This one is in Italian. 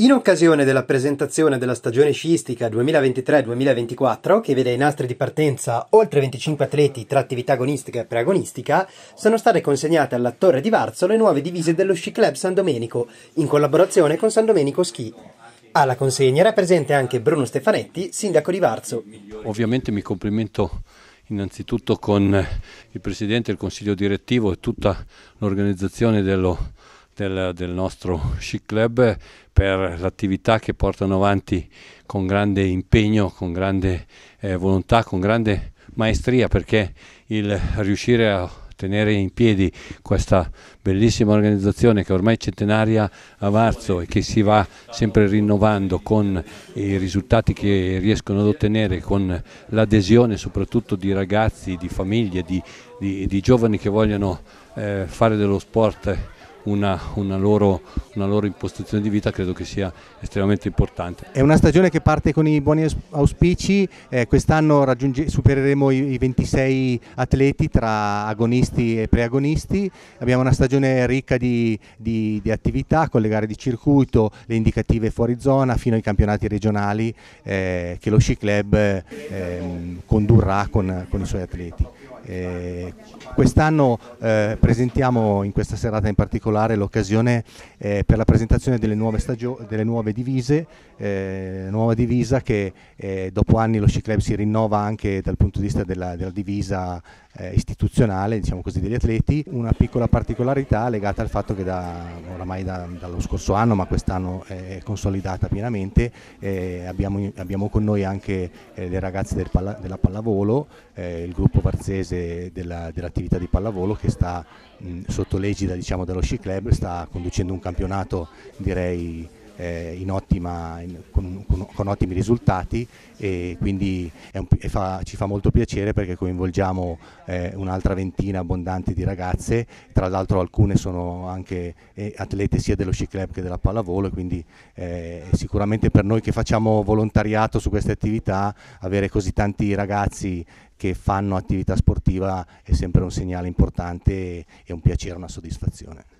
In occasione della presentazione della stagione sciistica 2023-2024, che vede i nastri di partenza oltre 25 atleti tra attività agonistica e preagonistica, sono state consegnate alla Torre di Varzo le nuove divise dello Sci Club San Domenico, in collaborazione con San Domenico Ski. Alla consegna era presente anche Bruno Stefanetti, sindaco di Varzo. Ovviamente mi complimento innanzitutto con il Presidente, il Consiglio Direttivo e tutta l'organizzazione dello Sci del, del nostro Chic Club per l'attività che portano avanti con grande impegno, con grande eh, volontà, con grande maestria perché il riuscire a tenere in piedi questa bellissima organizzazione che ormai è centenaria a marzo e che si va sempre rinnovando con i risultati che riescono ad ottenere, con l'adesione soprattutto di ragazzi, di famiglie, di, di, di giovani che vogliono eh, fare dello sport una, una, loro, una, loro, impostazione di vita credo che sia estremamente importante. È una stagione che parte con i buoni auspici, eh, quest'anno supereremo i, i, 26 atleti tra agonisti e preagonisti, abbiamo una stagione ricca di, di, di, attività con le gare di circuito, le indicative fuori zona fino ai campionati regionali eh, che lo Sci Club eh, condurrà con, con i suoi atleti. Eh, quest'anno eh, presentiamo in questa serata in particolare l'occasione eh, per la presentazione delle nuove, delle nuove divise, eh, nuova divisa che eh, dopo anni lo Sci si rinnova anche dal punto di vista della, della divisa eh, istituzionale diciamo così, degli atleti, una piccola particolarità legata al fatto che da, oramai da, dallo scorso anno, ma quest'anno è consolidata pienamente, eh, abbiamo, abbiamo, con noi anche eh, le ragazze del palla, della pallavolo, eh, il gruppo varzese della, dell'attività di pallavolo che sta mh, sotto l'egida diciamo, dello sci club, sta conducendo un campionato direi eh, in ottima, in, con, con, con, ottimi risultati e quindi un, e fa, ci fa molto piacere perché coinvolgiamo eh, un'altra ventina abbondante di ragazze, tra l'altro alcune sono anche eh, atlete sia dello sci club che della pallavolo quindi sicuramente per noi che facciamo volontariato su queste attività avere così tanti ragazzi che fanno attività sportiva è sempre un segnale importante e un piacere, una soddisfazione.